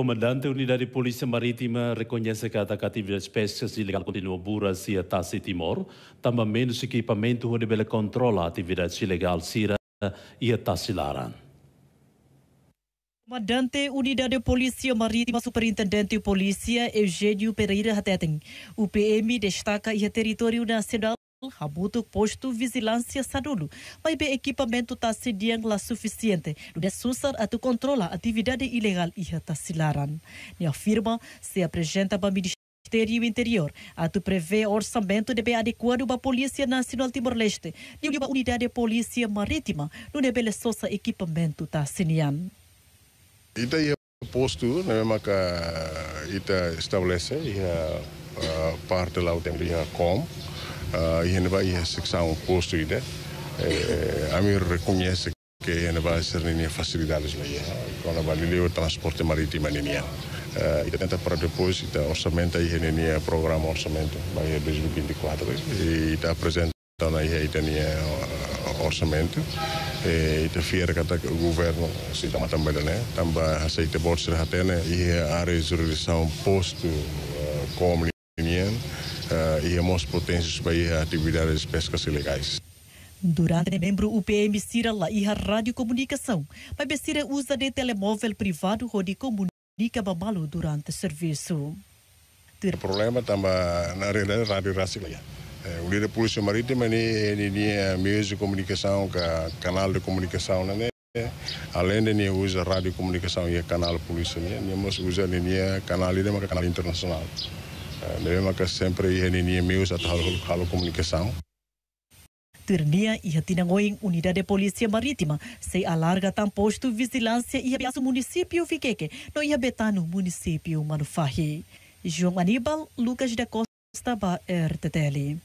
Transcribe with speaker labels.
Speaker 1: Comandante da Unidade de Polícia Marítima reconhece que as atividades pescas ilegais continuam burras e a taça e é Timor. Também menos equipamento onde ele controla atividades ilegais Sira e a taça Laran.
Speaker 2: Comandante Unidade Polícia Marítima Superintendente de Polícia Eugênio Pereira Hateten. O PM destaca e é território nacional Rabuto posto vigilância sadulu. Mas bem equipamento está sediando lá suficiente. de Sussar, a controla atividade ilegal tá e reta silaran. E afirma se apresenta para o Ministério Interior. A tu prevê orçamento de adequado para a Polícia Nacional Timor-Leste. E uma unidade de Polícia Marítima. No debe equipamento está sediando.
Speaker 1: Ideia posto, né, maka ita estabelece, ia ah, parte lá o tempo, ia com. A ይህንባ የስክሳውን ፖስቱ ይደ አሚር ቁኝ ስክ የንባ ስርኒን የፋሲሊዳሎች vai ኮነባ o transporte marítimo ኒያ E tenta depois o orçamento aí no programa orçamento vai 2024 e está apresentando aí no orçamento e está fier que o governo se está matando né também aceita bolsa de hatene I a resolução posto como ah, íamos potências para atividades de pescas ilegais.
Speaker 2: Durante membro, o PM Cira a Rádio Comunicação. Mas Bessira usa de telemóvel privado onde comunica babalo durante o serviço.
Speaker 1: O problema também tá na realidade Rádio Brasileira. Eh, o líder da Polícia Marítima tinha meio de comunicação, canal de comunicação, né? né? Além de usar usa rádio comunicação e canal polícia, né? Nós usamos canal canal internacional. Lewe sempre e News, at tal Comunicação.
Speaker 2: Ternia e Ratinangoem, Unidade de Polícia Marítima, se alarga tam posto vigilância e abiaça o município Fiqueque, no ia município Manufahi. João Aníbal, Lucas da Costa, ba RTTL.